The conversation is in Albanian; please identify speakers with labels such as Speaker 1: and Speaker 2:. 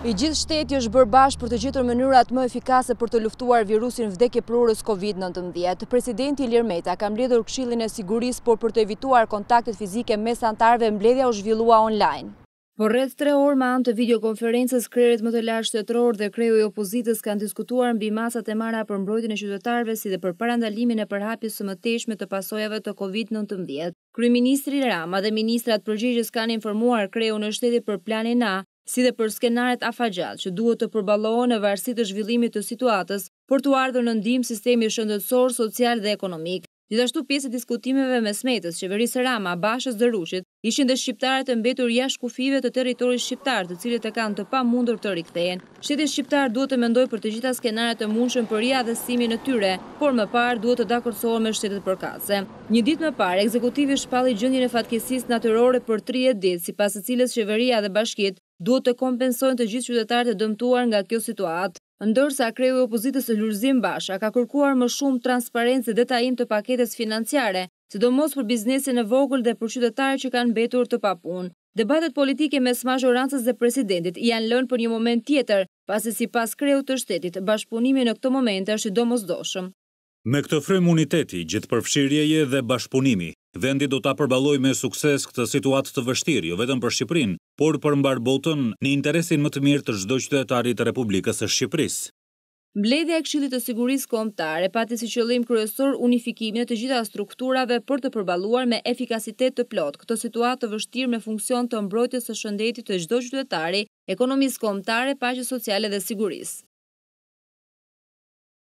Speaker 1: I gjithë shteti është bërë bashkë për të gjithër mënyrat më efikase për të luftuar virusin vdekje prurës COVID-19. Presidenti Lirmeta kam ledhur këshillin e siguris, por për të evituar kontaktet fizike mes antarve mbledhja u zhvillua online. Por redhë tre orë ma antë të videokonferences kreret më të lashtë të tërorë dhe kreju i opozitës kanë diskutuar mbi masat e mara për mbrojtën e qytetarve si dhe për parandalimin e përhapjës së më teshme të pasojave të COVID-19. Kryministri Rama dhe ministrat përgjigjës kanë informuar kreju në shtetit për planin A si dhe për skenaret afagjat që duhet të përbalohen në varsit të zhvillimit të situatës për të ardhur në ndim sistemi shëndetësor, social dhe ekonomik. Gjithashtu pjesë e diskutimeve me smetës, qeverisë Rama, bashës dhe rushit, ishin dhe shqiptarët e mbetur jash kufive të teritori shqiptarë të cilët e kanë të pa mundur të rikthejen. Shqiti shqiptarë duhet të mendoj për të gjitha skenarët të mundshën për ja dhe simi në tyre, por më parë duhet të dakorsohën me shqetet përkase. Një dit më parë, ekzekutivi shpalli gjëndjën e fatkesis natërore për 30 dit, si pasë cilës qeveria dhe bashkit duhet të kompensojnë të gjithë qytetarët e dëmtuar nga kjo situatë. Ndërsa kreu e opozitës e lurëzim Basha ka kërkuar më shumë transparentës dhe detajim të paketes financiare, si do mos për biznesin e vogël dhe për qytetarë që kanë betur të papun. Debatet politike mes majorancës dhe presidentit janë lënë për një moment tjetër, pasi si pas kreu të shtetit, bashkëpunimi në këto moment është i mos doshëm.
Speaker 2: Me këtë frem uniteti, gjithë përfshirjeje dhe bashkëpunimi, vendi do të apërbaloj me sukses këtë situatë të vështirë, jo vetëm për Shqiprin, por për mbar botën në interesin më të mirë të çdo qytetari të Republikës së Shqipërisë.
Speaker 1: Mbledhja e Këshillit të Sigurisë Kombëtare pati si qëllim kryesor unifikimin e të gjitha strukturave për të përballuar me efikasitet të plot këtë situatë të vështirë me funksion të mbrojtjes së shëndetit të çdo qytetari, ekonomisë kombëtare, paqes sociale dhe sigurisë.